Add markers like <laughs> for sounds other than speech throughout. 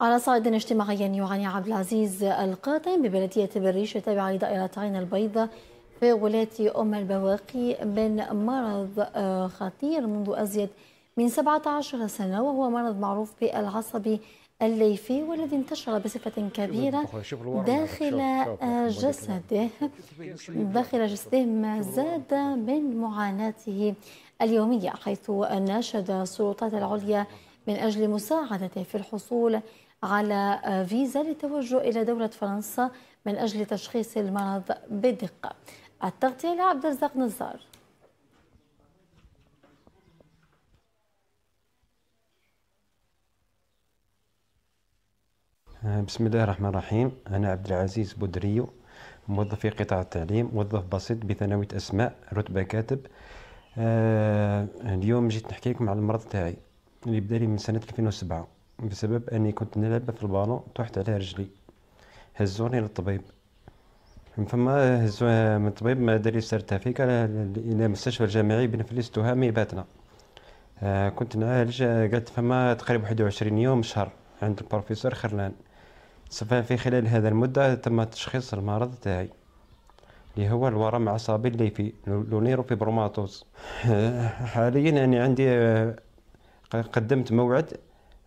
على صعيد اجتماعي يعاني عبد العزيز القاتم ببلدية بريش التابعة لدائرة عين البيضاء في ولاية أم البواقي من مرض آه، خطير منذ أزيد من 17 سنة وهو مرض معروف بالعصب الليفي والذي انتشر بصفة كبيرة يعني داخل آه، جسده <laughs> داخل جسده ما زاد من معاناته اليومية حيث ناشد السلطات العليا من أجل مساعدته في الحصول على فيزا للتوجه إلى دولة فرنسا من أجل تشخيص المرض بدقة التغطية لعبد الرزاق نزار بسم الله الرحمن الرحيم أنا عبد العزيز بودريو موظف في قطاع التعليم موظف بسيط بثانوية أسماء رتبة كاتب آه، اليوم جيت نحكي لكم على المرض تاعي اللي بدالي من سنة 2007 بسبب أني كنت نلعب في البالون طحت على رجلي هزوني للطبيب من فما هزو من الطبيب ما داري سير تافيك إلى المستشفى الجامعي بن فليس تهامي باتنا آه كنت نعالج قعدت فما تقريبا 21 يوم شهر عند البروفيسور خرلان في خلال هذا المدة تم تشخيص المرض تاعي اللي هو الورم العصبي اللي في لونيرو في <laughs> حاليا يعني عندي آه قدمت موعد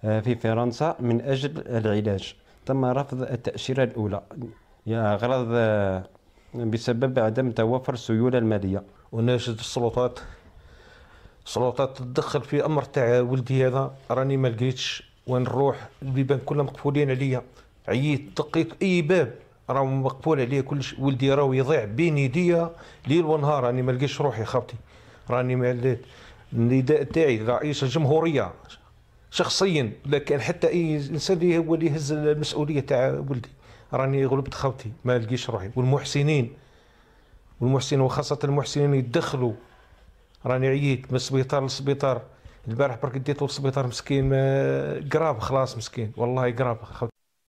آه، في فرنسا من أجل العلاج تم رفض التأشيرة الأولى غرض آه، بسبب عدم توفر السيولة المالية وناشد السلطات السلطات تدخل في أمر تاع ولدي هذا راني ما لقيتش وين نروح البيبان كلها مقفولين عليا عييت دقيت أي باب راهو مقفول عليا كلش ولدي راهو يضيع بين يديا ليل ونهار راني ما لقيتش روحي خاوتي راني ما النداء تاعي لرئيس الجمهوريه شخصيا لا كان حتى اي انسان اللي هو اللي يهز المسؤوليه تاع ولدي راني غلبت خوتي ما لقيش روحي والمحسنين والمحسنين وخاصه المحسنين يدخلوا راني عييت من السبيطار للسبيطار البارح برك ديتو للسبيطار مسكين ما قراب خلاص مسكين والله قراب